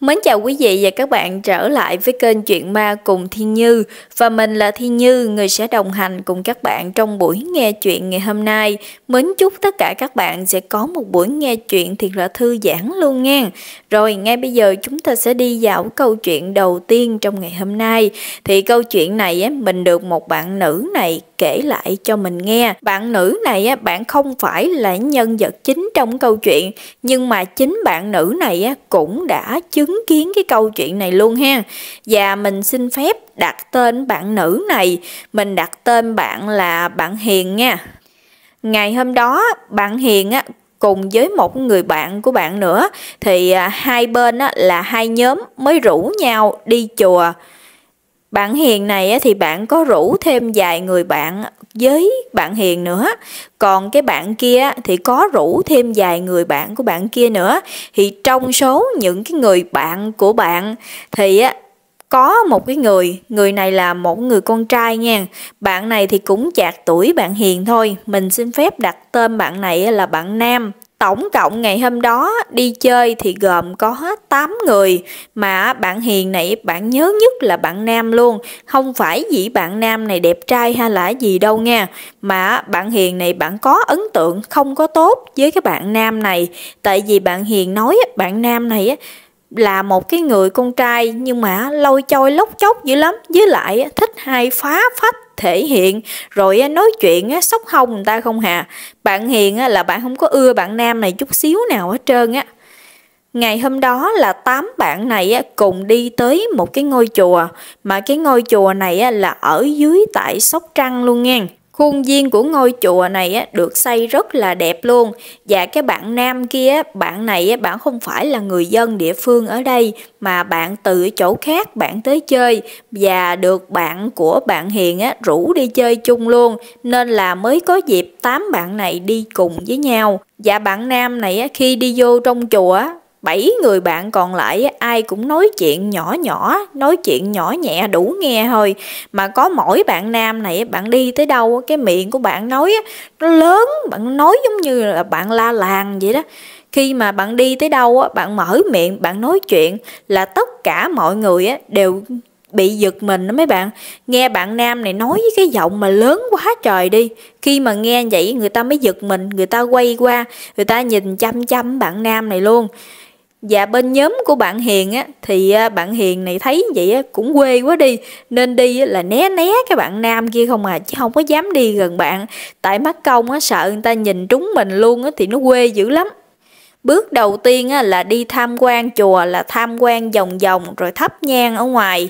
Mến chào quý vị và các bạn trở lại với kênh Chuyện Ma cùng Thiên Như và mình là Thiên Như, người sẽ đồng hành cùng các bạn trong buổi nghe chuyện ngày hôm nay. Mến chúc tất cả các bạn sẽ có một buổi nghe chuyện thiệt là thư giãn luôn nha. Rồi ngay bây giờ chúng ta sẽ đi vào câu chuyện đầu tiên trong ngày hôm nay. Thì câu chuyện này á, mình được một bạn nữ này kể lại cho mình nghe. Bạn nữ này á, bạn không phải là nhân vật chính trong câu chuyện nhưng mà chính bạn nữ này á, cũng đã chứng chứng kiến cái câu chuyện này luôn ha và mình xin phép đặt tên bạn nữ này mình đặt tên bạn là bạn hiền nha ngày hôm đó bạn hiền á cùng với một người bạn của bạn nữa thì à, hai bên á, là hai nhóm mới rủ nhau đi chùa bạn hiền này thì bạn có rủ thêm vài người bạn với bạn hiền nữa. Còn cái bạn kia thì có rủ thêm vài người bạn của bạn kia nữa. Thì trong số những cái người bạn của bạn thì có một cái người, người này là một người con trai nha. Bạn này thì cũng chạc tuổi bạn hiền thôi. Mình xin phép đặt tên bạn này là bạn Nam. Tổng cộng ngày hôm đó đi chơi thì gồm có 8 người mà bạn Hiền này bạn nhớ nhất là bạn Nam luôn. Không phải vì bạn Nam này đẹp trai hay là gì đâu nha. Mà bạn Hiền này bạn có ấn tượng không có tốt với cái bạn Nam này. Tại vì bạn Hiền nói bạn Nam này á là một cái người con trai nhưng mà lôi chôi lóc chóc dữ lắm với lại thích hay phá phách thể hiện rồi nói chuyện sóc hông người ta không hà bạn hiền là bạn không có ưa bạn nam này chút xíu nào hết trơn á Ngày hôm đó là tám bạn này cùng đi tới một cái ngôi chùa, mà cái ngôi chùa này là ở dưới tại Sóc Trăng luôn nha. Khuôn viên của ngôi chùa này được xây rất là đẹp luôn và cái bạn nam kia, bạn này bạn không phải là người dân địa phương ở đây mà bạn từ chỗ khác bạn tới chơi và được bạn của bạn Hiền rủ đi chơi chung luôn nên là mới có dịp tám bạn này đi cùng với nhau. Và bạn nam này khi đi vô trong chùa Bảy người bạn còn lại ai cũng nói chuyện nhỏ nhỏ, nói chuyện nhỏ nhẹ đủ nghe thôi. Mà có mỗi bạn nam này, bạn đi tới đâu, cái miệng của bạn nói nó lớn, bạn nói giống như là bạn la làng vậy đó. Khi mà bạn đi tới đâu, bạn mở miệng, bạn nói chuyện là tất cả mọi người đều bị giật mình đó mấy bạn nghe bạn nam này nói với cái giọng mà lớn quá trời đi khi mà nghe vậy người ta mới giật mình người ta quay qua người ta nhìn chăm chăm bạn nam này luôn và dạ, bên nhóm của bạn Hiền á, thì à, bạn Hiền này thấy vậy á, cũng quê quá đi Nên đi là né né cái bạn nam kia không à Chứ không có dám đi gần bạn Tại mắt công á, sợ người ta nhìn trúng mình luôn á, thì nó quê dữ lắm Bước đầu tiên á, là đi tham quan chùa là tham quan vòng vòng rồi thắp nhang ở ngoài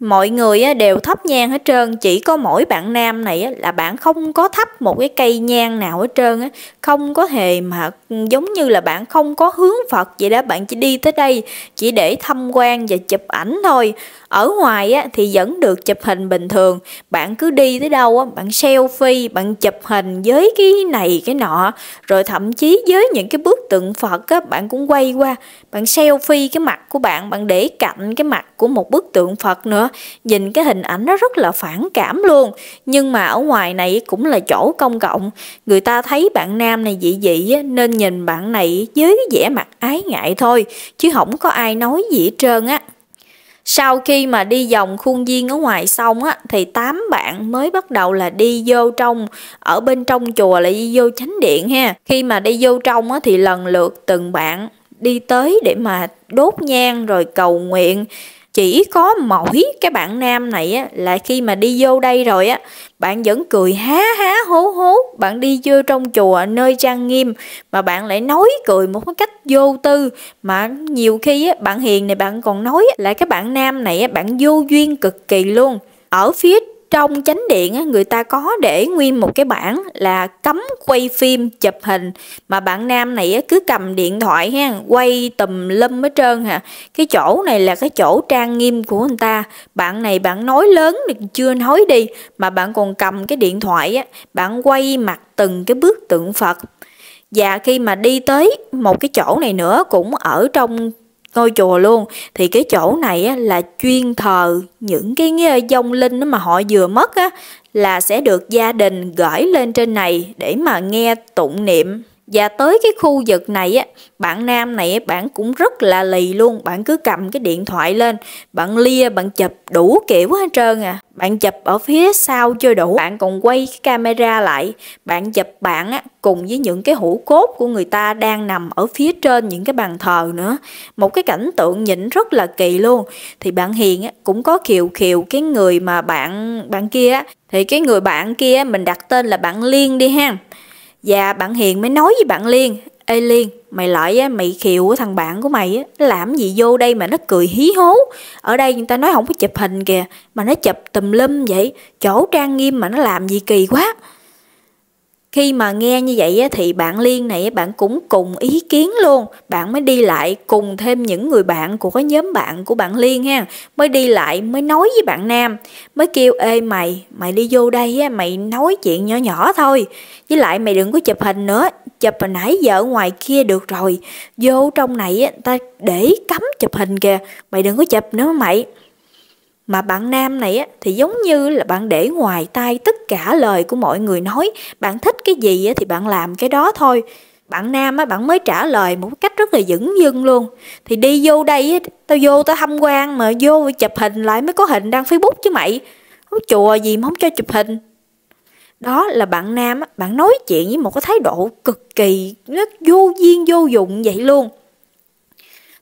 mọi người đều thắp nhang hết trơn chỉ có mỗi bạn nam này là bạn không có thắp một cái cây nhang nào hết trơn không có hề mà giống như là bạn không có hướng phật vậy đó bạn chỉ đi tới đây chỉ để tham quan và chụp ảnh thôi ở ngoài thì vẫn được chụp hình bình thường bạn cứ đi tới đâu bạn selfie bạn chụp hình với cái này cái nọ rồi thậm chí với những cái bức tượng phật bạn cũng quay qua bạn selfie cái mặt của bạn bạn để cạnh cái mặt của một bức tượng phật nữa nữa. Nhìn cái hình ảnh nó rất là phản cảm luôn. Nhưng mà ở ngoài này cũng là chỗ công cộng. Người ta thấy bạn nam này dị dị nên nhìn bạn này với vẻ mặt ái ngại thôi. Chứ không có ai nói gì hết trơn á. Sau khi mà đi vòng khuôn viên ở ngoài xong á thì tám bạn mới bắt đầu là đi vô trong ở bên trong chùa là đi vô chánh điện ha. Khi mà đi vô trong á thì lần lượt từng bạn đi tới để mà đốt nhang rồi cầu nguyện chỉ có mỗi cái bạn nam này á, là khi mà đi vô đây rồi á bạn vẫn cười há há hố hố bạn đi vô trong chùa nơi trang nghiêm mà bạn lại nói cười một cái cách vô tư mà nhiều khi á, bạn hiền này bạn còn nói lại là cái bạn nam này á, bạn vô duyên cực kỳ luôn ở phía trong chánh điện người ta có để nguyên một cái bảng là cấm quay phim chụp hình mà bạn nam này cứ cầm điện thoại ha quay tùm lum hết trơn hả cái chỗ này là cái chỗ trang nghiêm của người ta bạn này bạn nói lớn được chưa nói đi mà bạn còn cầm cái điện thoại á bạn quay mặt từng cái bức tượng phật và khi mà đi tới một cái chỗ này nữa cũng ở trong ngôi chùa luôn thì cái chỗ này á, là chuyên thờ những cái ờ, dông linh mà họ vừa mất á, là sẽ được gia đình gửi lên trên này để mà nghe tụng niệm và tới cái khu vực này á, bạn nam này bạn cũng rất là lì luôn, bạn cứ cầm cái điện thoại lên, bạn lia, bạn chụp đủ kiểu hết trơn à. Bạn chụp ở phía sau chưa đủ, bạn còn quay cái camera lại, bạn chụp bạn á cùng với những cái hũ cốt của người ta đang nằm ở phía trên những cái bàn thờ nữa. Một cái cảnh tượng nhìn rất là kỳ luôn. Thì bạn Hiền á cũng có khiều khiều cái người mà bạn bạn kia á thì cái người bạn kia mình đặt tên là bạn Liên đi ha Dạ bạn Hiền mới nói với bạn Liên Ê Liên, mày lại á, mày khiều thằng bạn của mày á, làm gì vô đây mà nó cười hí hố. Ở đây người ta nói không có chụp hình kìa, mà nó chụp tùm lum vậy, chỗ trang nghiêm mà nó làm gì kỳ quá khi mà nghe như vậy thì bạn liên này bạn cũng cùng ý kiến luôn bạn mới đi lại cùng thêm những người bạn của cái nhóm bạn của bạn liên ha mới đi lại mới nói với bạn nam mới kêu ê mày mày đi vô đây mày nói chuyện nhỏ nhỏ thôi với lại mày đừng có chụp hình nữa chụp hồi nãy giờ ngoài kia được rồi vô trong này ta để cấm chụp hình kìa mày đừng có chụp nữa mày mà bạn nam này á, thì giống như là bạn để ngoài tai tất cả lời của mọi người nói, bạn thích cái gì á, thì bạn làm cái đó thôi. Bạn nam á, bạn mới trả lời một cách rất là dững dưng luôn. Thì đi vô đây, á, tao vô tao tham quan mà vô chụp hình lại mới có hình đăng Facebook chứ mày. Không chùa gì mà không cho chụp hình. Đó là bạn nam, á, bạn nói chuyện với một cái thái độ cực kỳ rất vô duyên vô dụng vậy luôn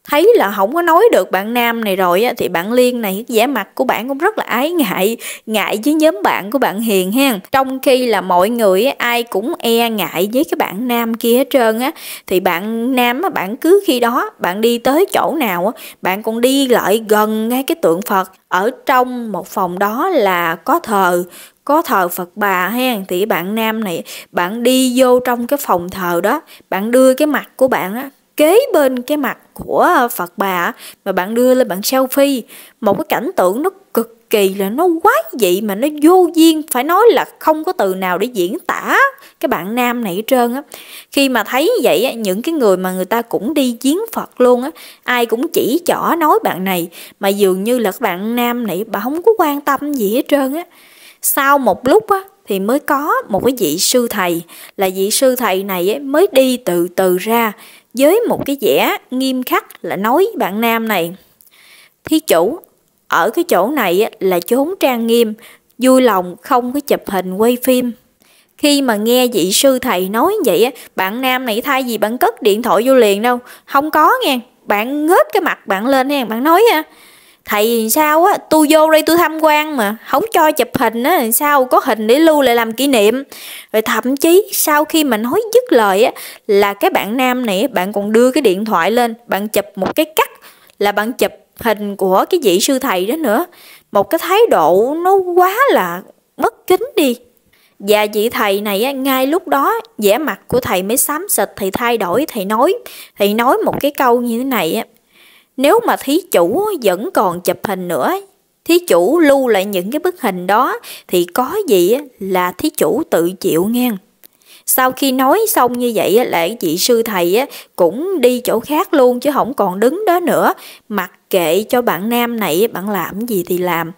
thấy là không có nói được bạn nam này rồi á, thì bạn liên này vẻ mặt của bạn cũng rất là ái ngại ngại với nhóm bạn của bạn hiền ha trong khi là mọi người ai cũng e ngại với cái bạn nam kia hết trơn á thì bạn nam á, bạn cứ khi đó bạn đi tới chỗ nào á, bạn còn đi lại gần ngay cái tượng phật ở trong một phòng đó là có thờ có thờ Phật bà ha thì bạn nam này bạn đi vô trong cái phòng thờ đó bạn đưa cái mặt của bạn á kế bên cái mặt của ờ, Phật bà mà bạn đưa lên bạn selfie một cái cảnh tượng nó cực kỳ là nó quái dị mà nó vô duyên phải nói là không có từ nào để diễn tả cái bạn nam này hết trơn á khi mà thấy vậy á những cái người mà người ta cũng đi giếng phật luôn á ai cũng chỉ chỏ nói bạn này mà dường như là cái bạn nam này bà không có quan tâm gì hết trơn á sau một lúc á thì mới có một cái vị sư thầy là vị sư thầy này ấy mới đi từ từ ra với một cái vẻ nghiêm khắc là nói bạn nam này thí chủ ở cái chỗ này là chốn trang nghiêm vui lòng không có chụp hình quay phim khi mà nghe vị sư thầy nói vậy bạn nam này thay gì bạn cất điện thoại vô liền đâu không có nghe bạn ngớt cái mặt bạn lên nha bạn nói ha thầy sao á tôi vô đây tôi tham quan mà không cho chụp hình á sao có hình để lưu lại làm kỷ niệm rồi thậm chí sau khi mà nói dứt lời á là cái bạn nam này bạn còn đưa cái điện thoại lên bạn chụp một cái cắt là bạn chụp hình của cái vị sư thầy đó nữa một cái thái độ nó quá là bất kính đi và vị thầy này á, ngay lúc đó vẻ mặt của thầy mới xám xịt thầy thay đổi thầy nói thầy nói một cái câu như thế này á, nếu mà thí chủ vẫn còn chụp hình nữa, thí chủ lưu lại những cái bức hình đó thì có gì là thí chủ tự chịu nghe. Sau khi nói xong như vậy là chị sư thầy cũng đi chỗ khác luôn chứ không còn đứng đó nữa. Mặc kệ cho bạn nam này bạn làm gì thì làm.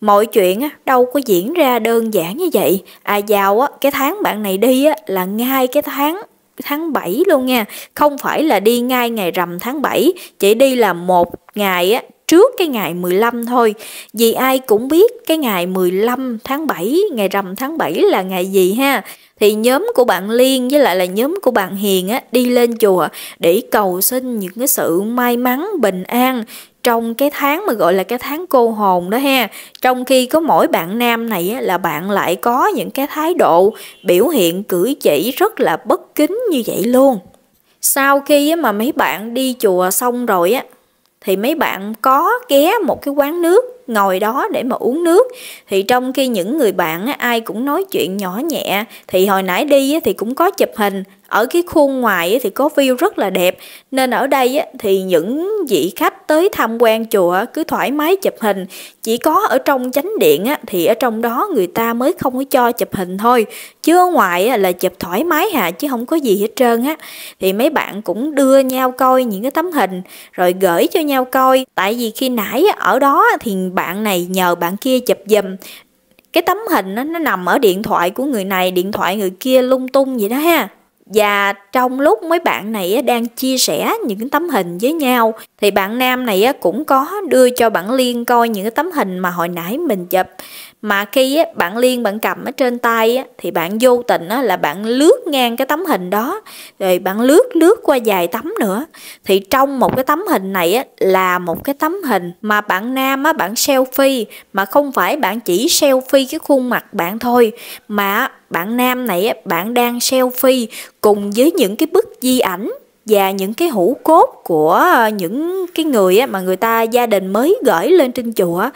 Mọi chuyện đâu có diễn ra đơn giản như vậy. À giàu cái tháng bạn này đi là ngay cái tháng tháng 7 luôn nha không phải là đi ngay ngày rằm tháng 7 chỉ đi là một ngày á trước cái ngày 15 thôi vì ai cũng biết cái ngày 15 tháng 7 ngày rằm tháng 7 là ngày gì ha thì nhóm của bạn Liên với lại là nhóm của bạn Hiền á, đi lên chùa để cầu xin những cái sự may mắn, bình an trong cái tháng mà gọi là cái tháng cô hồn đó ha trong khi có mỗi bạn nam này á, là bạn lại có những cái thái độ biểu hiện cử chỉ rất là bất kính như vậy luôn sau khi á, mà mấy bạn đi chùa xong rồi á thì mấy bạn có ghé một cái quán nước ngồi đó để mà uống nước thì trong khi những người bạn ai cũng nói chuyện nhỏ nhẹ thì hồi nãy đi thì cũng có chụp hình ở cái khuôn ngoài thì có view rất là đẹp nên ở đây thì những vị khách tới tham quan chùa cứ thoải mái chụp hình chỉ có ở trong chánh điện á, thì ở trong đó người ta mới không có cho chụp hình thôi chứ ở ngoài là chụp thoải mái hà chứ không có gì hết trơn á thì mấy bạn cũng đưa nhau coi những cái tấm hình rồi gửi cho nhau coi tại vì khi nãy ở đó thì bạn này nhờ bạn kia chụp giùm cái tấm hình nó, nó nằm ở điện thoại của người này điện thoại người kia lung tung vậy đó ha và trong lúc mấy bạn này đang chia sẻ những tấm hình với nhau thì bạn nam này cũng có đưa cho bạn Liên coi những tấm hình mà hồi nãy mình chụp mà khi bạn liên bạn cầm ở trên tay thì bạn vô tình là bạn lướt ngang cái tấm hình đó rồi bạn lướt lướt qua vài tấm nữa thì trong một cái tấm hình này là một cái tấm hình mà bạn nam á, bạn selfie mà không phải bạn chỉ selfie cái khuôn mặt bạn thôi mà bạn nam này bạn đang selfie cùng với những cái bức di ảnh và những cái hũ cốt của ờ, những cái người mà người ta gia đình mới gửi lên trên chùa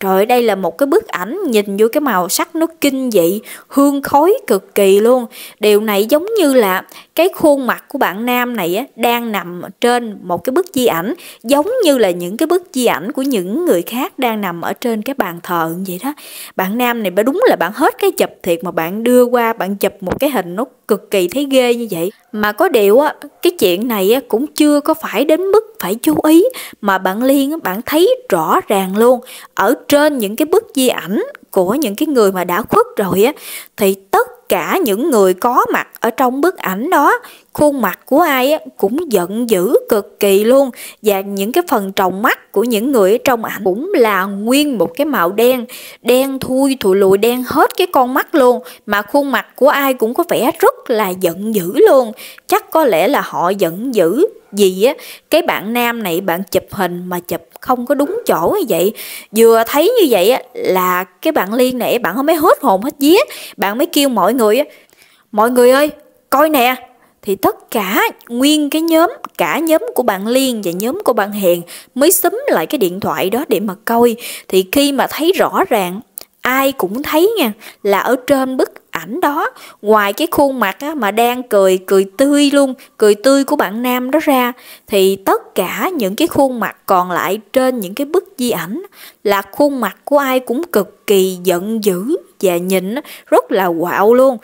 trời đây là một cái bức ảnh nhìn vô cái màu sắc nó kinh dị hương khói cực kỳ luôn điều này giống như là cái khuôn mặt của bạn nam này đang nằm trên một cái bức di ảnh giống như là những cái bức di ảnh của những người khác đang nằm ở trên cái bàn thờ vậy đó bạn nam này đúng là bạn hết cái chụp thiệt mà bạn đưa qua bạn chụp một cái hình nó cực kỳ thấy ghê như vậy mà có điều á cái chuyện chuyện này cũng chưa có phải đến mức phải chú ý mà bạn liên bạn thấy rõ ràng luôn ở trên những cái bức di ảnh của những cái người mà đã khuất rồi á thì tất cả những người có mặt ở trong bức ảnh đó khuôn mặt của ai cũng giận dữ cực kỳ luôn và những cái phần tròng mắt của những người ở trong ảnh cũng là nguyên một cái màu đen đen thui thụi lùi đen hết cái con mắt luôn mà khuôn mặt của ai cũng có vẻ rất là giận dữ luôn chắc có lẽ là họ giận dữ gì á cái bạn nam này bạn chụp hình mà chụp không có đúng chỗ như vậy vừa thấy như vậy á là cái bạn liên này bạn không mới hết hồn hết vía bạn mới kêu mọi người á mọi người ơi coi nè thì tất cả nguyên cái nhóm cả nhóm của bạn liên và nhóm của bạn hiền mới xúm lại cái điện thoại đó để mà coi thì khi mà thấy rõ ràng ai cũng thấy nha là ở trên bức ảnh đó ngoài cái khuôn mặt á, mà đang cười cười tươi luôn cười tươi của bạn nam đó ra thì tất cả những cái khuôn mặt còn lại trên những cái bức di ảnh là khuôn mặt của ai cũng cực kỳ giận dữ và nhìn rất là quạo luôn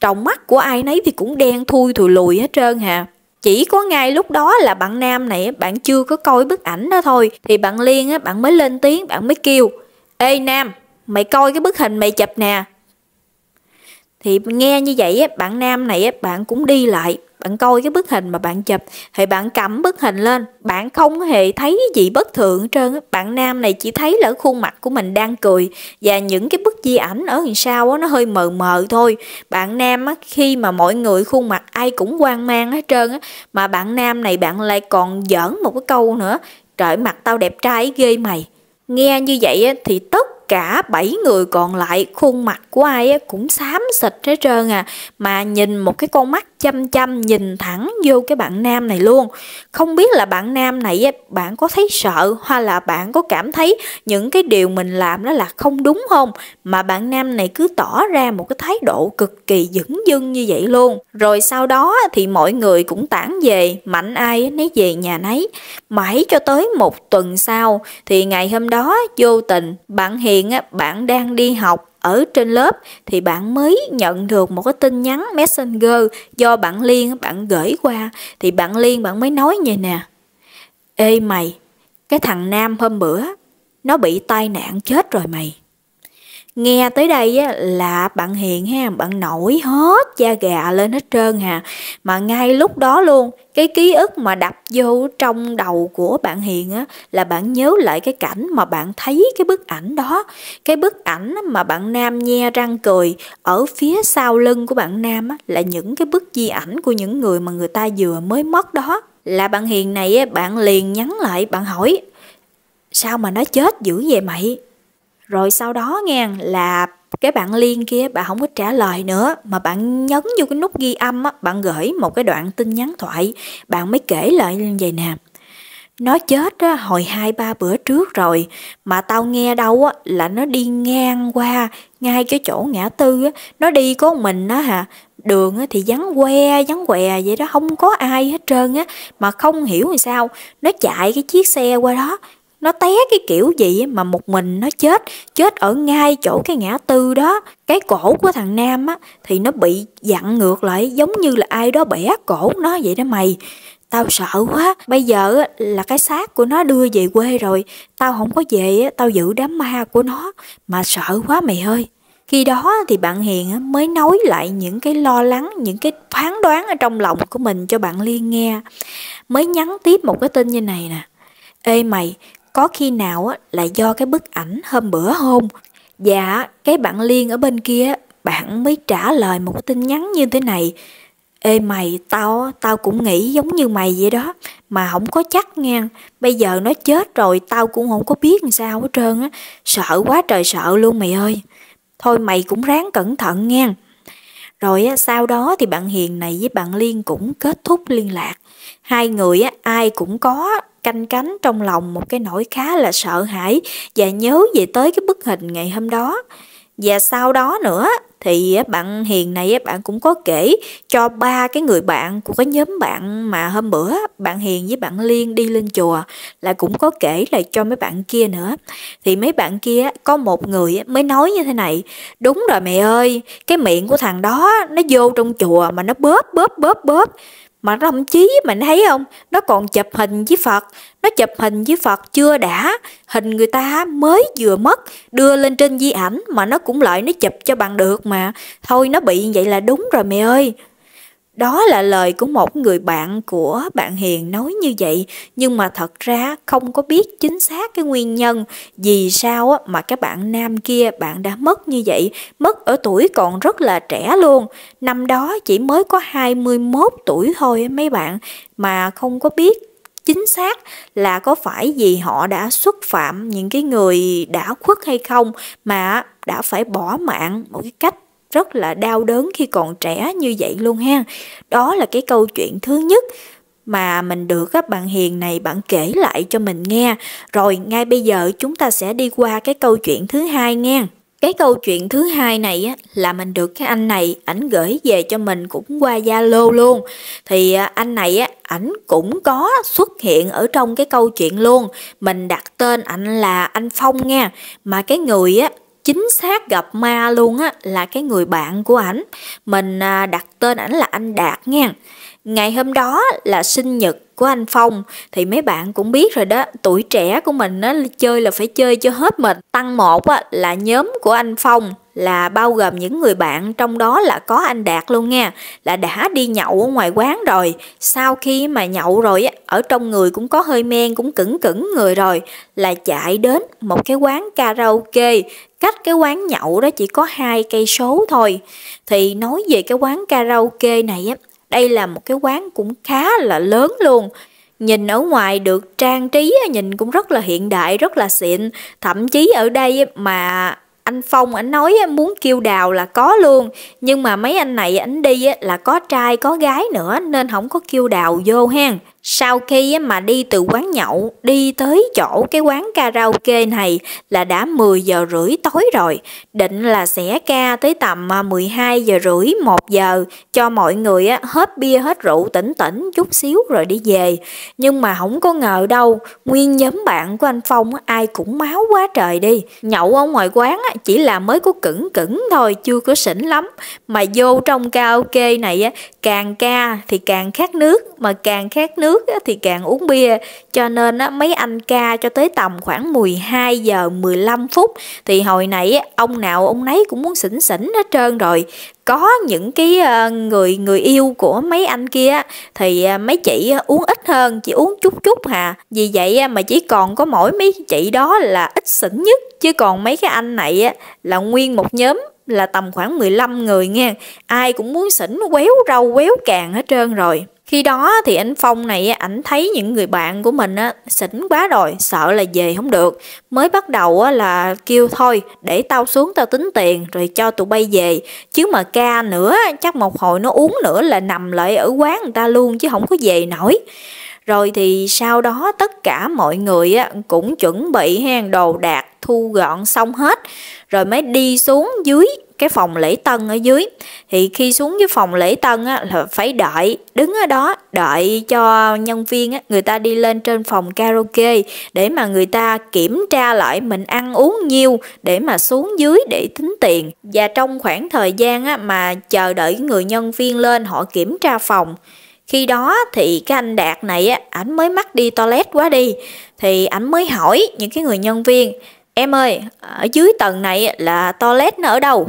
trong mắt của ai nấy thì cũng đen thui thùi lùi hết trơn hà chỉ có ngay lúc đó là bạn nam này bạn chưa có coi bức ảnh đó thôi thì bạn liên á bạn mới lên tiếng bạn mới kêu ê nam mày coi cái bức hình mày chụp nè thì nghe như vậy bạn nam này bạn cũng đi lại bạn coi cái bức hình mà bạn chụp thì bạn cầm bức hình lên bạn không hề thấy gì bất thường hết trơn bạn nam này chỉ thấy là khuôn mặt của mình đang cười và những cái bức di ảnh ở đằng sau nó hơi mờ mờ thôi bạn nam khi mà mọi người khuôn mặt ai cũng quan mang hết trơn mà bạn nam này bạn lại còn giỡn một cái câu nữa trời mặt tao đẹp trai ghê mày nghe như vậy thì tất cả bảy người còn lại khuôn mặt của ai cũng xám xịt hết trơn à mà nhìn một cái con mắt chăm chăm nhìn thẳng vô cái bạn nam này luôn không biết là bạn nam này bạn có thấy sợ hay là bạn có cảm thấy những cái điều mình làm đó là không đúng không mà bạn nam này cứ tỏ ra một cái thái độ cực kỳ dửng dưng như vậy luôn rồi sau đó thì mọi người cũng tản về mạnh ai nấy về nhà nấy mãi cho tới một tuần sau thì ngày hôm đó vô tình bạn hiền hiện bạn đang đi học ở trên lớp thì bạn mới nhận được một cái tin nhắn messenger do bạn liên bạn gửi qua thì bạn liên bạn mới nói như nè ê mày cái thằng nam hôm bữa nó bị tai nạn chết rồi mày nghe tới đây á, là bạn hiền ha bạn nổi hết da gà lên hết trơn hà mà ngay lúc đó luôn cái ký ức mà đập vô trong đầu của bạn hiền á là bạn nhớ lại cái cảnh mà bạn thấy cái bức ảnh đó cái bức ảnh mà bạn nam nhe răng cười ở phía sau lưng của bạn nam á, là những cái bức di ảnh của những người mà người ta vừa mới mất đó là bạn hiền này á, bạn liền nhắn lại bạn hỏi sao mà nó chết dữ vậy mày rồi sau đó nghe là cái bạn liên kia bạn không có trả lời nữa mà bạn nhấn vô cái nút ghi âm á bạn gửi một cái đoạn tin nhắn thoại bạn mới kể lại như vậy nè nó chết á, hồi hai ba bữa trước rồi mà tao nghe đâu á, là nó đi ngang qua ngay cái chỗ ngã tư á, nó đi có mình đó hả đường á, thì vắng que vắng què vậy đó không có ai hết trơn á mà không hiểu làm sao nó chạy cái chiếc xe qua đó nó té cái kiểu gì mà một mình nó chết chết ở ngay chỗ cái ngã tư đó cái cổ của thằng nam á thì nó bị dặn ngược lại giống như là ai đó bẻ cổ nó vậy đó mày tao sợ quá bây giờ là cái xác của nó đưa về quê rồi tao không có về tao giữ đám ma của nó mà sợ quá mày ơi khi đó thì bạn hiền mới nói lại những cái lo lắng những cái phán đoán ở trong lòng của mình cho bạn liên nghe mới nhắn tiếp một cái tin như này nè ê mày có khi nào là do cái bức ảnh hôm bữa hôn dạ cái bạn liên ở bên kia bạn mới trả lời một cái tin nhắn như thế này ê mày tao tao cũng nghĩ giống như mày vậy đó mà không có chắc nha bây giờ nó chết rồi tao cũng không có biết làm sao hết trơn á sợ quá trời sợ luôn mày ơi thôi mày cũng ráng cẩn thận nha rồi sau đó thì bạn hiền này với bạn liên cũng kết thúc liên lạc hai người ai cũng có canh cánh trong lòng một cái nỗi khá là sợ hãi và nhớ về tới cái bức hình ngày hôm đó. Và sau đó nữa thì bạn Hiền này bạn cũng có kể cho ba cái người bạn của cái nhóm bạn mà hôm bữa bạn Hiền với bạn Liên đi lên chùa là cũng có kể là cho mấy bạn kia nữa. Thì mấy bạn kia có một người mới nói như thế này, đúng rồi mẹ ơi, cái miệng của thằng đó nó vô trong chùa mà nó bóp bóp bóp bóp mà nó không chí mình thấy không Nó còn chụp hình với Phật Nó chụp hình với Phật chưa đã Hình người ta mới vừa mất Đưa lên trên di ảnh Mà nó cũng lại nó chụp cho bằng được mà Thôi nó bị vậy là đúng rồi mẹ ơi đó là lời của một người bạn của bạn Hiền nói như vậy, nhưng mà thật ra không có biết chính xác cái nguyên nhân vì sao mà các bạn nam kia bạn đã mất như vậy, mất ở tuổi còn rất là trẻ luôn. Năm đó chỉ mới có 21 tuổi thôi mấy bạn mà không có biết chính xác là có phải vì họ đã xúc phạm những cái người đã khuất hay không mà đã phải bỏ mạng một cái cách rất là đau đớn khi còn trẻ như vậy luôn ha. Đó là cái câu chuyện thứ nhất mà mình được các bạn hiền này bạn kể lại cho mình nghe. Rồi ngay bây giờ chúng ta sẽ đi qua cái câu chuyện thứ hai nghe. Cái câu chuyện thứ hai này á, là mình được cái anh này ảnh gửi về cho mình cũng qua Zalo luôn. Thì à, anh này á ảnh cũng có xuất hiện ở trong cái câu chuyện luôn. Mình đặt tên ảnh là anh Phong nha. Mà cái người á chính xác gặp ma luôn á là cái người bạn của ảnh mình à, đặt tên ảnh là anh đạt nha ngày hôm đó là sinh nhật của anh phong thì mấy bạn cũng biết rồi đó tuổi trẻ của mình nó chơi là phải chơi cho hết mình tăng một á là nhóm của anh phong là bao gồm những người bạn trong đó là có anh Đạt luôn nha, là đã đi nhậu ở ngoài quán rồi, sau khi mà nhậu rồi ở trong người cũng có hơi men cũng cứng cứng người rồi, là chạy đến một cái quán karaoke cách cái quán nhậu đó chỉ có hai cây số thôi. Thì nói về cái quán karaoke này á, đây là một cái quán cũng khá là lớn luôn, Nhìn ở ngoài được trang trí nhìn cũng rất là hiện đại, rất là xịn. Thậm chí ở đây mà anh Phong anh nói muốn kêu đào là có luôn nhưng mà mấy anh này anh đi là có trai có gái nữa nên không có kêu đào vô hen sau khi mà đi từ quán nhậu đi tới chỗ cái quán karaoke này là đã 10 giờ rưỡi tối rồi, định là sẽ ca tới tầm 12 à, giờ rưỡi 1 giờ cho mọi người hết bia hết rượu tỉnh tỉnh chút xíu rồi đi về. Nhưng mà không có ngờ đâu, nguyên nhóm bạn của anh Phong ai cũng máu quá trời đi. Nhậu ở ngoài quán chỉ là mới có cứng cứng thôi, chưa có xỉn lắm, mà vô trong karaoke này càng ca thì càng khát nước, mà càng khát nước nước thì càng uống bia cho nên mấy anh ca cho tới tầm khoảng 12 giờ 15 phút thì hồi nãy ông nào ông nấy cũng muốn xỉn xỉn hết trơn rồi có những cái ờ, người người yêu của mấy anh kia thì ờ, mấy chị uống ít hơn chỉ uống chút chút hà vì vậy mà chỉ còn có mỗi mấy chị đó là ít xỉn nhất chứ còn mấy cái anh này là nguyên một nhóm là tầm khoảng 15 người nghe ai cũng muốn xỉn quéo rau quéo càng hết trơn rồi khi đó thì anh phong này ảnh thấy những người bạn của mình á xỉn quá rồi sợ là về không được mới bắt đầu á là kêu thôi để tao xuống tao tính tiền rồi cho tụi bay về chứ mà ca nữa chắc một hồi nó uống nữa là nằm lại ở quán người ta luôn chứ không có về nổi rồi thì sau đó tất cả mọi người á cũng chuẩn bị hàng đồ đạc thu gọn xong hết rồi mới đi xuống dưới cái phòng lễ tân ở dưới thì khi xuống cái phòng lễ tân á, là phải đợi đứng ở đó đợi cho nhân viên á, người ta đi lên trên phòng karaoke để mà người ta kiểm tra lại mình ăn uống nhiêu để mà xuống dưới để tính tiền và trong khoảng thời gian á, mà chờ đợi người nhân viên lên họ kiểm tra phòng khi đó thì cái anh đạt này á ảnh mới mắc đi toilet quá đi thì ảnh mới hỏi những cái người nhân viên em ơi ở dưới tầng này là toilet nó ở đâu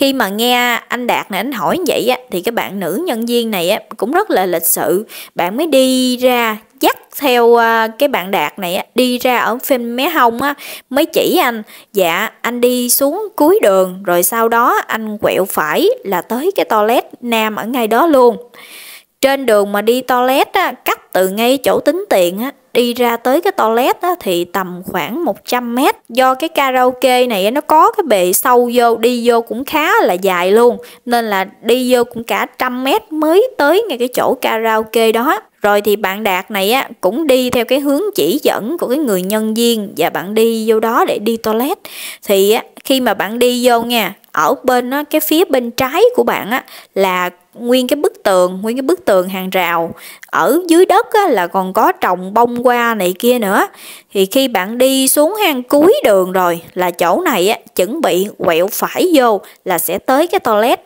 khi mà nghe anh đạt này anh hỏi như vậy á thì cái bạn nữ nhân viên này á cũng rất là lịch sự bạn mới đi ra dắt theo à, cái bạn đạt này á, đi ra ở phim mé hông á mới chỉ anh dạ anh đi xuống cuối đường rồi sau đó anh quẹo phải là tới cái toilet nam ở ngay đó luôn trên đường mà đi toilet á, cắt từ ngay chỗ tính tiền á đi ra tới cái toilet á, thì tầm khoảng 100 mét do cái karaoke này nó có cái bệ sâu vô đi vô cũng khá là dài luôn nên là đi vô cũng cả trăm mét mới tới ngay cái chỗ karaoke đó rồi thì bạn đạt này á cũng đi theo cái hướng chỉ dẫn của cái người nhân viên và bạn đi vô đó để đi toilet thì á khi mà bạn đi vô nha ở bên á, cái phía bên trái của bạn á là nguyên cái bức tường nguyên cái bức tường hàng rào ở dưới đất á, là còn có trồng bông hoa này kia nữa thì khi bạn đi xuống hang cuối đường rồi là chỗ này á, chuẩn bị quẹo phải vô là sẽ tới cái toilet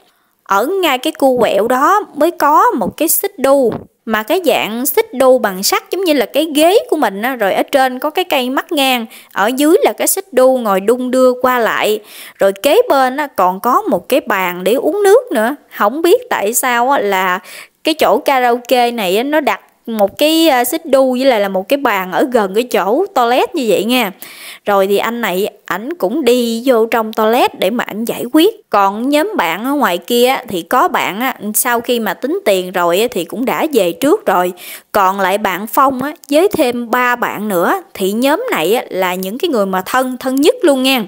ở ngay cái cua quẹo đó mới có một cái xích đu mà cái dạng xích đu bằng sắt giống như là cái ghế của mình á, rồi ở trên có cái cây mắc ngang ở dưới là cái xích đu ngồi đung đưa qua lại rồi kế bên á, còn có một cái bàn để uống nước nữa không biết tại sao á, là cái chỗ karaoke này nó đặt một cái à, xích đu với lại là một cái bàn ở gần cái chỗ toilet như vậy nha rồi thì anh này ảnh cũng đi vô trong toilet để mà ảnh giải quyết còn nhóm bạn ở ngoài kia thì có bạn sau khi mà tính tiền rồi thì cũng đã về trước rồi còn lại bạn phong á, với thêm ba bạn nữa thì nhóm này là những cái người mà thân thân nhất luôn nha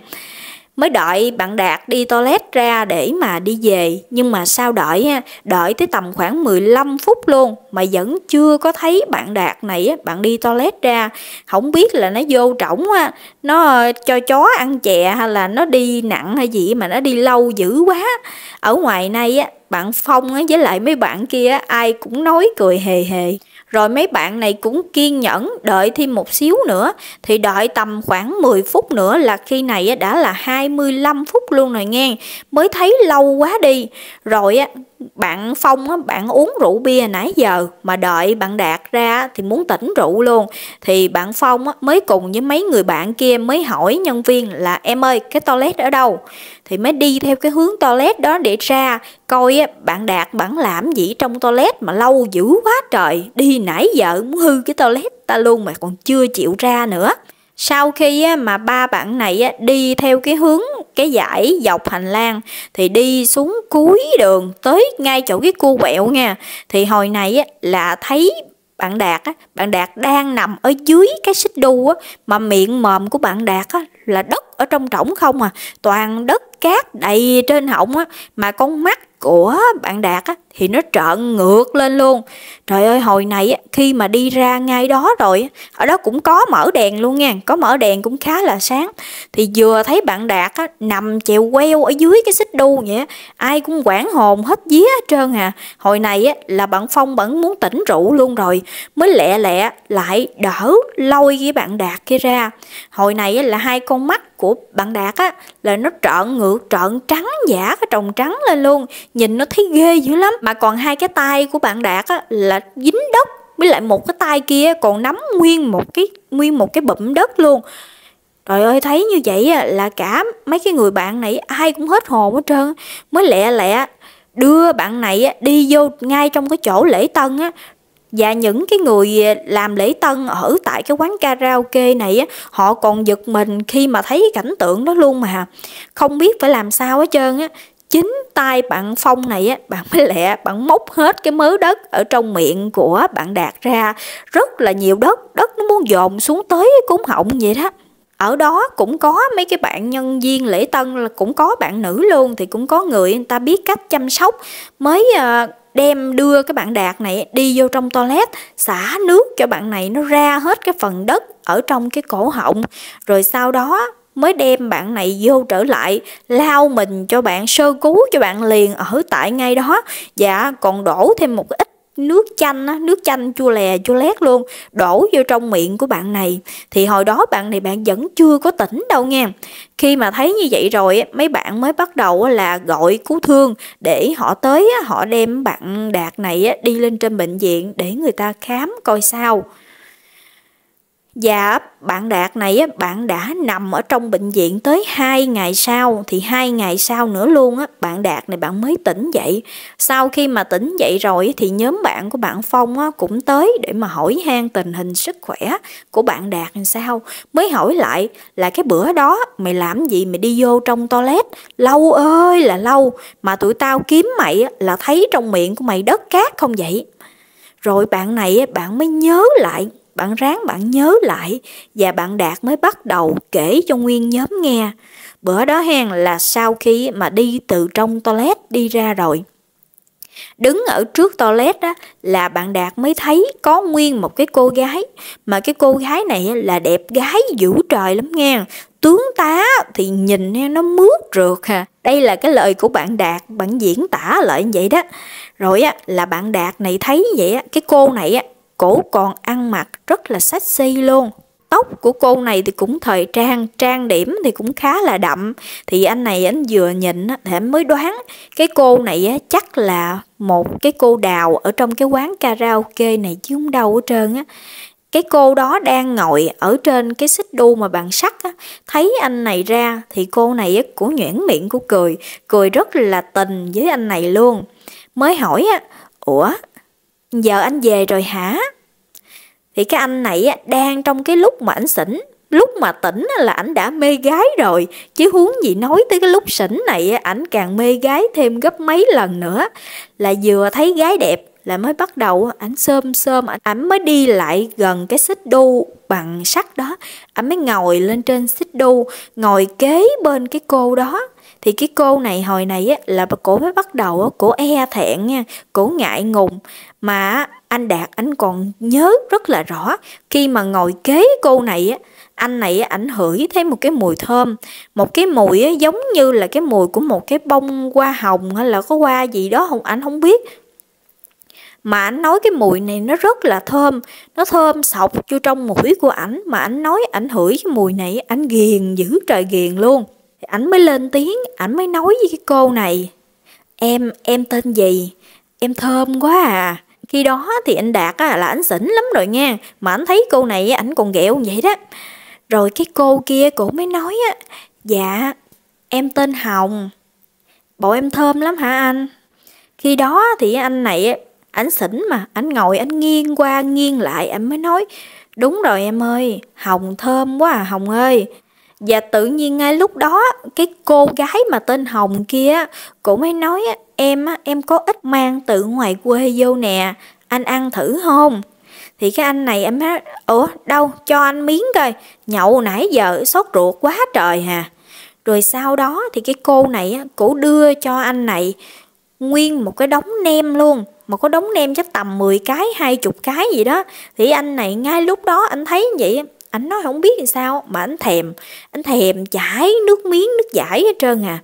mới đợi bạn Đạt đi toilet ra để mà đi về nhưng mà sao đợi đợi tới tầm khoảng 15 phút luôn mà vẫn chưa có thấy bạn Đạt này bạn đi toilet ra không biết là nó vô trỏng nó cho chó ăn chè hay là nó đi nặng hay gì mà nó đi lâu dữ quá ở ngoài này á bạn Phong với lại mấy bạn kia ai cũng nói cười hề hề rồi mấy bạn này cũng kiên nhẫn đợi thêm một xíu nữa thì đợi tầm khoảng 10 phút nữa là khi này đã là 25 phút luôn rồi nghe mới thấy lâu quá đi rồi á bạn Phong bạn uống rượu bia nãy giờ mà đợi bạn Đạt ra thì muốn tỉnh rượu luôn thì bạn Phong mới cùng với mấy người bạn kia mới hỏi nhân viên là em ơi cái toilet ở đâu thì mới đi theo cái hướng toilet đó để ra coi á bạn đạt bạn làm gì trong toilet mà lâu dữ quá trời đi nãy giờ muốn hư cái toilet ta luôn mà còn chưa chịu ra nữa sau khi mà ba bạn này đi theo cái hướng cái dải dọc hành lang thì đi xuống cuối đường tới ngay chỗ cái cua quẹo nha thì hồi này là thấy bạn đạt bạn đạt đang nằm ở dưới cái xích đu á mà miệng mồm của bạn đạt là đất ở trong trỏng không à toàn đất cát đầy trên họng á mà con mắt của bạn đạt á thì nó trợn ngược lên luôn. Trời ơi hồi này khi mà đi ra ngay đó rồi, ở đó cũng có mở đèn luôn nha, có mở đèn cũng khá là sáng. Thì vừa thấy bạn Đạt á, nằm chèo queo ở dưới cái xích đu vậy, ai cũng quảng hồn hết vía hết trơn à. Hồi này á, là bạn Phong vẫn muốn tỉnh rượu luôn rồi, mới lẹ lẹ lại đỡ lôi cái bạn Đạt kia ra. Hồi này á, là hai con mắt của bạn Đạt á, là nó trợn ngược, trợn trắng giả, cái trồng trắng lên luôn, nhìn nó thấy ghê dữ lắm mà còn hai cái tay của bạn đạt á, là dính đất với lại một cái tay kia còn nắm nguyên một cái nguyên một cái bụm đất luôn trời ơi thấy như vậy á, là cả mấy cái người bạn này ai cũng hết hồn hết trơn mới lẹ lẹ đưa bạn này á, đi vô ngay trong cái chỗ lễ tân á và những cái người làm lễ tân ở tại cái quán karaoke này á, họ còn giật mình khi mà thấy cái cảnh tượng đó luôn mà không biết phải làm sao hết trơn á chính tay bạn phong này á bạn mới lẹ bạn móc hết cái mớ đất ở trong miệng của bạn đạt ra rất là nhiều đất đất nó muốn dồn xuống tới cúng họng vậy đó ở đó cũng có mấy cái bạn nhân viên lễ tân là cũng có bạn nữ luôn thì cũng có người người ta biết cách chăm sóc mới ờ, đem đưa cái bạn đạt này đi vô trong toilet xả nước cho bạn này nó ra hết cái phần đất ở trong cái cổ họng rồi sau đó mới đem bạn này vô trở lại lao mình cho bạn sơ cứu cho bạn liền ở tại ngay đó dạ còn đổ thêm một ít nước chanh nước chanh chua lè chua lét luôn đổ vô trong miệng của bạn này thì hồi đó bạn này bạn vẫn chưa có tỉnh đâu nha khi mà thấy như vậy rồi mấy bạn mới bắt đầu là gọi cứu thương để họ tới họ đem bạn đạt này đi lên trên bệnh viện để người ta khám coi sao Dạ, bạn Đạt này bạn đã nằm ở trong bệnh viện tới 2 ngày sau thì hai ngày sau nữa luôn á, bạn Đạt này bạn mới tỉnh dậy. Sau khi mà tỉnh dậy rồi thì nhóm bạn của bạn Phong cũng tới để mà hỏi han tình hình sức khỏe của bạn Đạt làm sao. Mới hỏi lại là cái bữa đó mày làm gì mày đi vô trong toilet lâu ơi là lâu mà tụi tao kiếm mày là thấy trong miệng của mày đất cát không vậy? Rồi bạn này bạn mới nhớ lại bạn ráng bạn nhớ lại và bạn Đạt mới bắt đầu kể cho Nguyên nhóm nghe. Bữa đó hen là sau khi mà đi từ trong toilet đi ra rồi. Đứng ở trước toilet đó là bạn Đạt mới thấy có nguyên một cái cô gái Mà cái cô gái này là đẹp gái dữ trời lắm nghe Tướng tá thì nhìn nha nó mướt rượt ha à. Đây là cái lời của bạn Đạt, bạn diễn tả lại như vậy đó Rồi á là bạn Đạt này thấy vậy á, cái cô này á Cổ còn ăn mặc rất là sexy luôn. Tóc của cô này thì cũng thời trang, trang điểm thì cũng khá là đậm. Thì anh này anh vừa nhìn thì anh mới đoán cái cô này chắc là một cái cô đào ở trong cái quán karaoke này chứ không đâu hết trơn á cái cô đó đang ngồi ở trên cái xích đu mà bằng sắt á, thấy anh này ra thì cô này á, cũng nhuyễn miệng của cười, cười rất là tình với anh này luôn. Mới hỏi á, ủa giờ anh về rồi hả? Thì cái anh này đang trong cái lúc mà anh xỉn, lúc mà tỉnh là anh đã mê gái rồi, chứ huống gì nói tới cái lúc xỉn này anh càng mê gái thêm gấp mấy lần nữa, là vừa thấy gái đẹp là mới bắt đầu anh sơm sơm anh mới đi lại gần cái xích đu bằng sắt đó anh mới ngồi lên trên xích đu ngồi kế bên cái cô đó thì cái cô này hồi này á, là cổ mới bắt đầu á, cổ e thẹn nha cổ ngại ngùng mà anh đạt anh còn nhớ rất là rõ khi mà ngồi kế cô này á anh này ảnh hửi thấy một cái mùi thơm một cái mùi á, giống như là cái mùi của một cái bông hoa hồng hay là có hoa gì đó không anh không biết mà anh nói cái mùi này nó rất là thơm nó thơm sọc vô trong mũi của ảnh mà ảnh nói ảnh hửi cái mùi này ảnh ghiền dữ trời ghiền luôn ảnh mới lên tiếng ảnh mới nói với cái cô này em em tên gì em thơm quá à khi đó thì anh đạt á, là anh xỉn lắm rồi nha mà anh thấy cô này ảnh còn ghẹo vậy đó rồi cái cô kia cũng mới nói á dạ em tên hồng bộ em thơm lắm hả anh khi đó thì anh này ảnh xỉn mà ảnh ngồi ảnh nghiêng qua nghiêng lại anh mới nói đúng rồi em ơi hồng thơm quá à hồng ơi và tự nhiên ngay lúc đó cái cô gái mà tên Hồng kia cũng mới nói em em có ít mang từ ngoài quê vô nè anh ăn thử không thì cái anh này em nói ủa đâu cho anh miếng coi nhậu nãy giờ sốt ruột quá trời hà rồi sau đó thì cái cô này cổ đưa cho anh này nguyên một cái đống nem luôn mà có đống nem chắc tầm 10 cái, 20 cái gì đó. Thì anh này ngay lúc đó anh thấy vậy anh nói không biết làm sao mà anh thèm anh thèm chảy nước miếng nước giải hết trơn à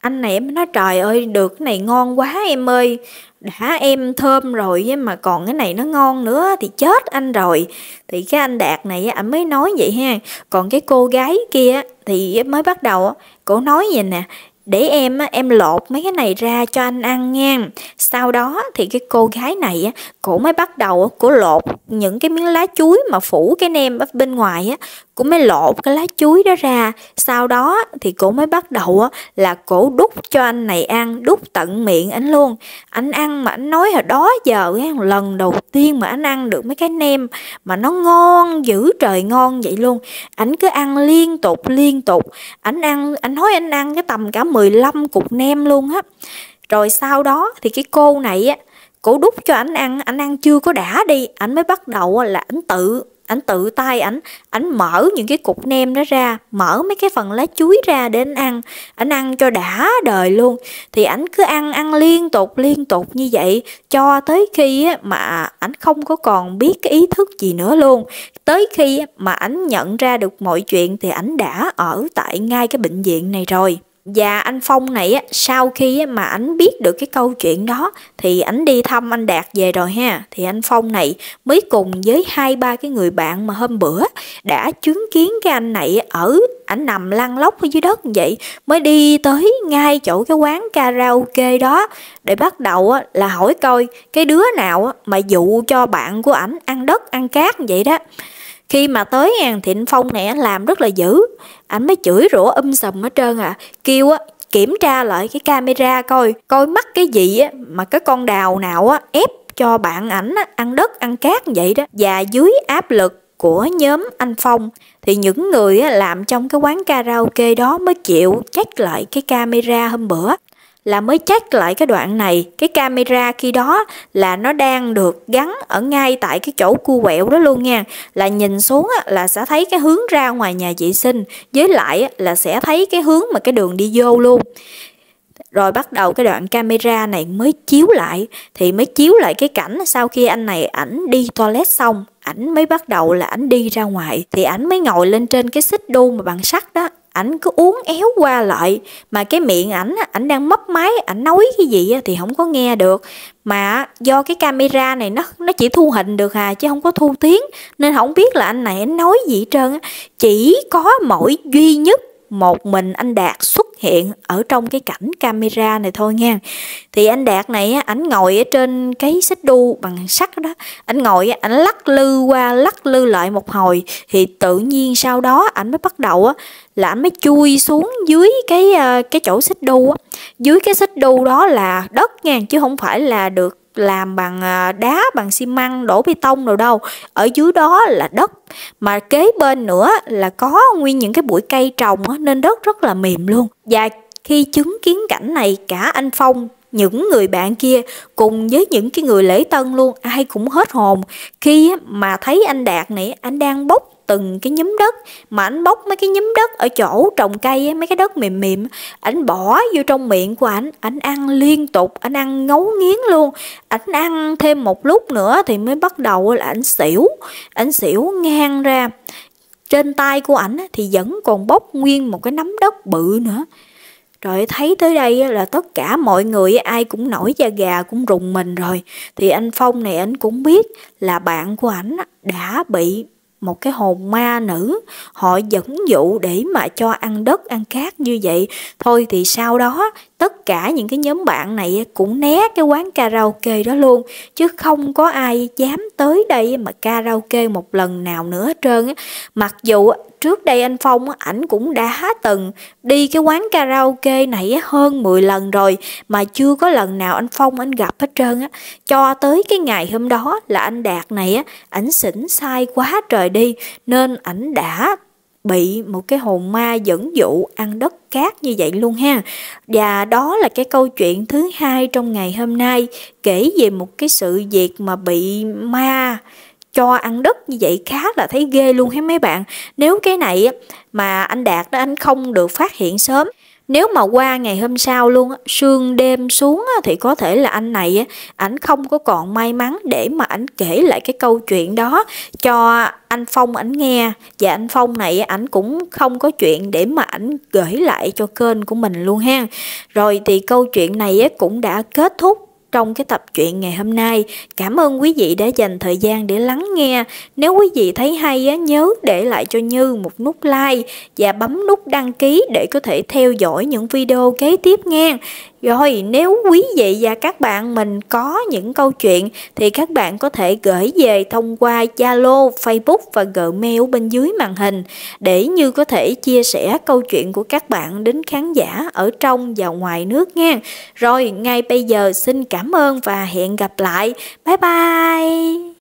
anh này em nói trời ơi được cái này ngon quá em ơi đã em thơm rồi mà còn cái này nó ngon nữa thì chết anh rồi thì cái anh đạt này anh mới nói vậy ha còn cái cô gái kia thì mới bắt đầu cổ nói vậy nè để em em lột mấy cái này ra cho anh ăn nha sau đó thì cái cô gái này cổ mới bắt đầu cổ lột những cái miếng lá chuối mà phủ cái nem ở bên ngoài á cô mới lộ cái lá chuối đó ra sau đó thì cô mới bắt đầu á, là cổ đút cho anh này ăn đút tận miệng anh luôn anh ăn mà anh nói hồi đó giờ cái lần đầu tiên mà anh ăn được mấy cái nem mà nó ngon dữ trời ngon vậy luôn anh cứ ăn liên tục liên tục anh ăn anh nói anh ăn cái tầm cả 15 cục nem luôn á rồi sau đó thì cái cô này á cổ đút cho anh ăn anh ăn chưa có đã đi anh mới bắt đầu là anh tự ảnh tự tay ảnh ảnh mở những cái cục nem đó ra mở mấy cái phần lá chuối ra để ảnh ăn ảnh ăn cho đã đời luôn thì ảnh cứ ăn ăn liên tục liên tục như vậy cho tới khi á, mà ảnh không có còn biết cái ý thức gì nữa luôn tới khi mà ảnh nhận ra được mọi chuyện thì ảnh đã ở tại ngay cái bệnh viện này rồi và anh Phong này sau khi mà ảnh biết được cái câu chuyện đó thì ảnh đi thăm anh Đạt về rồi ha thì anh Phong này mới cùng với hai ba cái người bạn mà hôm bữa đã chứng kiến cái anh này ở ảnh nằm lăn lóc ở dưới đất như vậy mới đi tới ngay chỗ cái quán karaoke đó để bắt đầu là hỏi coi cái đứa nào mà dụ cho bạn của ảnh ăn đất ăn cát như vậy đó khi mà tới hàng Thịnh Phong này anh làm rất là dữ, anh mới chửi rủa um sầm hết trơn à, kêu á kiểm tra lại cái camera coi, coi mắt cái gì á mà cái con đào nào á ép cho bạn ảnh á, ăn đất ăn cát vậy đó và dưới áp lực của nhóm anh Phong thì những người làm trong cái quán karaoke đó mới chịu chắc lại cái camera hôm bữa là mới check lại cái đoạn này cái camera khi đó là nó đang được gắn ở ngay tại cái chỗ cu quẹo đó luôn nha là nhìn xuống là sẽ thấy cái hướng ra ngoài nhà vệ sinh với lại là sẽ thấy cái hướng mà cái đường đi vô luôn rồi bắt đầu cái đoạn camera này mới chiếu lại thì mới chiếu lại cái cảnh sau khi anh này ảnh đi toilet xong ảnh mới bắt đầu là ảnh đi ra ngoài thì ảnh mới ngồi lên trên cái xích đu mà bằng sắt đó ảnh cứ uống éo qua lại mà cái miệng ảnh ảnh đang mấp máy ảnh nói cái gì thì không có nghe được mà do cái camera này nó nó chỉ thu hình được à chứ không có thu tiếng nên không biết là anh này anh nói gì trơn chỉ có mỗi duy nhất một mình anh Đạt xuất hiện ở trong cái cảnh camera này thôi nha thì anh Đạt này ảnh ngồi ở trên cái xích đu bằng sắt đó ảnh ngồi ảnh lắc lư qua lắc lư lại một hồi thì tự nhiên sau đó ảnh mới bắt đầu á là ảnh mới chui xuống dưới cái ờ, cái chỗ xích đu á dưới cái xích đu đó là đất nha chứ không phải là được làm bằng ờ, đá bằng xi măng đổ bê tông rồi đâu ở dưới đó là đất mà kế bên nữa là có nguyên những cái bụi cây trồng nên đất rất là mềm luôn và khi chứng kiến cảnh này cả anh phong những người bạn kia cùng với những cái người lễ tân luôn ai cũng hết hồn khi mà thấy anh đạt này anh đang bốc từng cái nhúm đất mà ảnh bóc mấy cái nhúm đất ở chỗ trồng cây ấy, mấy cái đất mềm mềm ảnh bỏ vô trong miệng của ảnh ảnh ăn liên tục ảnh ăn ngấu nghiến luôn ảnh ăn thêm một lúc nữa thì mới bắt đầu là ảnh xỉu ảnh xỉu ngang ra trên tay của ảnh thì vẫn còn bốc nguyên một cái nắm đất bự nữa rồi thấy tới đây là tất cả mọi người ai cũng nổi da gà cũng rùng mình rồi thì anh phong này anh cũng biết là bạn của ảnh đã bị một cái hồn ma nữ họ dẫn dụ để mà cho ăn đất ăn cát như vậy thôi thì sau đó tất cả những cái nhóm bạn này cũng né cái quán karaoke đó luôn chứ không có ai dám tới đây mà karaoke một lần nào nữa hết trơn mặc dù trước đây anh Phong ảnh cũng đã từng đi cái quán karaoke này hơn 10 lần rồi mà chưa có lần nào anh Phong anh gặp hết trơn á cho tới cái ngày hôm đó là anh Đạt này á ảnh xỉn sai quá trời đi nên ảnh đã bị một cái hồn ma dẫn dụ ăn đất cát như vậy luôn ha. Và đó là cái câu chuyện thứ hai trong ngày hôm nay kể về một cái sự việc mà bị ma cho ăn đất như vậy khá là thấy ghê luôn hết mấy bạn. Nếu cái này mà anh Đạt đó anh không được phát hiện sớm nếu mà qua ngày hôm sau luôn, sương đêm xuống thì có thể là anh này ảnh không có còn may mắn để mà ảnh kể lại cái câu chuyện đó cho anh Phong ảnh nghe và anh Phong này ảnh cũng không có chuyện để mà ảnh gửi lại cho kênh của mình luôn ha. Rồi thì câu chuyện này cũng đã kết thúc trong cái tập truyện ngày hôm nay. Cảm ơn quý vị đã dành thời gian để lắng nghe. Nếu quý vị thấy hay á, nhớ để lại cho Như một nút like và bấm nút đăng ký để có thể theo dõi những video kế tiếp nghe. Rồi nếu quý vị và các bạn mình có những câu chuyện thì các bạn có thể gửi về thông qua Zalo, Facebook và Gmail bên dưới màn hình để như có thể chia sẻ câu chuyện của các bạn đến khán giả ở trong và ngoài nước nha. Rồi ngay bây giờ xin cảm ơn và hẹn gặp lại. Bye bye!